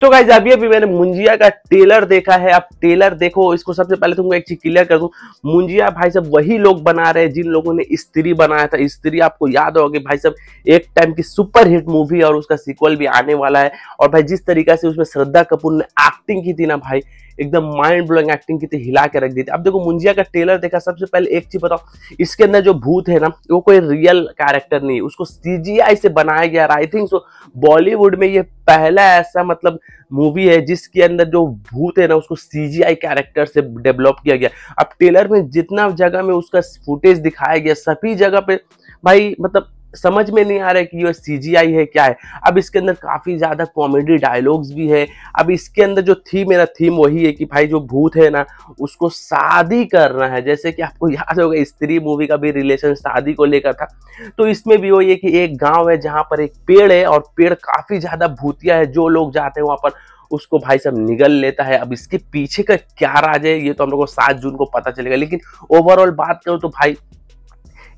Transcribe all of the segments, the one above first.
तो गाइज अभी अभी मैंने मुंजिया का टेलर देखा है आप टेलर देखो इसको सबसे पहले तुमको एक चीज क्लियर कर दूं मुंजिया भाई साहब वही लोग बना रहे हैं जिन लोगों ने स्त्री बनाया था स्त्री आपको याद होगी भाई साहब एक टाइम की सुपर हिट मूवी और उसका सीक्वल भी आने वाला है और भाई जिस तरीका से उसमें श्रद्धा कपूर ने एक्टिंग की थी ना भाई एकदम माइंड ब्लोइंग एक्टिंग की थी हिला के रख दी थी अब देखो मुंजिया का ट्रेलर देखा सबसे पहले एक चीज बताओ इसके अंदर जो भूत है ना वो कोई रियल कैरेक्टर नहीं उसको सीजीआई से बनाया गया आई थिंक सो बॉलीवुड में ये पहला ऐसा मतलब मूवी है जिसके अंदर जो भूत है ना उसको सीजीआई कैरेक्टर से डेवलप किया गया अब ट्रेलर में जितना जगह में उसका फुटेज दिखाया गया सभी जगह पे भाई मतलब समझ में नहीं आ रहा है कि ये सीजीआई है क्या है अब इसके अंदर काफ़ी ज़्यादा कॉमेडी डायलॉग्स भी है अब इसके अंदर जो थीम है ना थीम वही है कि भाई जो भूत है ना उसको शादी करना है जैसे कि आपको याद होगा स्त्री मूवी का भी रिलेशन शादी को लेकर था तो इसमें भी वही है कि एक गाँव है जहाँ पर एक पेड़ है और पेड़ काफ़ी ज़्यादा भूतिया है जो लोग जाते हैं वहाँ पर उसको भाई सब निगल लेता है अब इसके पीछे का क्या राज है ये तो हम लोग को सात जून को पता चलेगा लेकिन ओवरऑल बात करूँ तो भाई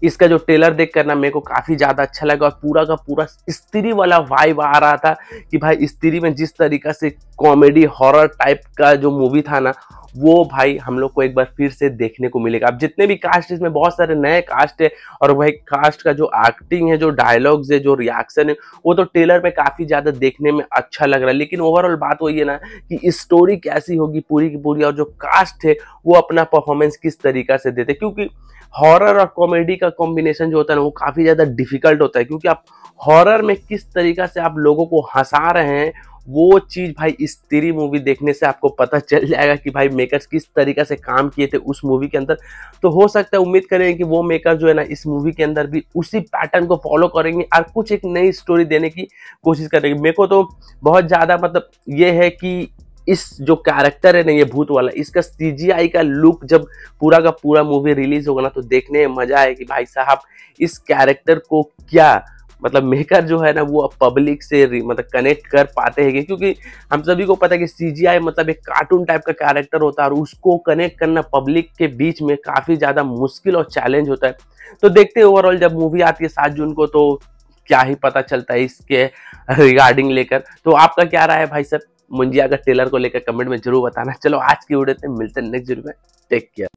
इसका जो टेलर देख कर ना मेरे को काफ़ी ज़्यादा अच्छा लगा और पूरा का पूरा स्त्री वाला वाइब आ रहा था कि भाई स्त्री में जिस तरीका से कॉमेडी हॉरर टाइप का जो मूवी था ना वो भाई हम लोग को एक बार फिर से देखने को मिलेगा अब जितने भी कास्ट इसमें बहुत सारे नए कास्ट है और भाई कास्ट का जो एक्टिंग है जो डायलॉग्स है जो रिएक्शन है वो तो ट्रेलर में काफ़ी ज़्यादा देखने में अच्छा लग रहा है लेकिन ओवरऑल बात वही है ना कि स्टोरी कैसी होगी पूरी की पूरी और जो कास्ट है वो अपना परफॉर्मेंस किस तरीका से देते क्योंकि हॉरर और कॉमेडी का कॉम्बिनेशन जो होता है ना वो काफ़ी ज़्यादा डिफिकल्ट होता है क्योंकि आप हॉरर में किस तरीका से आप लोगों को हंसा रहे हैं वो चीज़ भाई इस तेरी मूवी देखने से आपको पता चल जाएगा कि भाई मेकर्स किस तरीके से काम किए थे उस मूवी के अंदर तो हो सकता है उम्मीद करेंगे कि वो मेकर जो है ना इस मूवी के अंदर भी उसी पैटर्न को फॉलो करेंगे और कुछ एक नई स्टोरी देने की कोशिश करेंगे मेरे को तो बहुत ज़्यादा मतलब ये है कि इस जो कैरेक्टर है ना ये भूत वाला इसका सी का लुक जब पूरा का पूरा मूवी रिलीज होगा ना तो देखने में मजा आए कि भाई साहब इस कैरेक्टर को क्या मतलब मेकर जो है ना वो अब पब्लिक से मतलब कनेक्ट कर पाते हैं क्योंकि हम सभी को पता है कि सी मतलब एक कार्टून टाइप का कैरेक्टर होता है और उसको कनेक्ट करना पब्लिक के बीच में काफ़ी ज़्यादा मुश्किल और चैलेंज होता है तो देखते हैं ओवरऑल जब मूवी आती है सात जून को तो क्या ही पता चलता है इसके रिगार्डिंग लेकर तो आपका क्या राय है भाई साहब मुंजिया का टेलर को लेकर कमेंट में जरूर बताना चलो आज की वीडियो मिलते हैं नेक्स्ट वीडियो में टेक केयर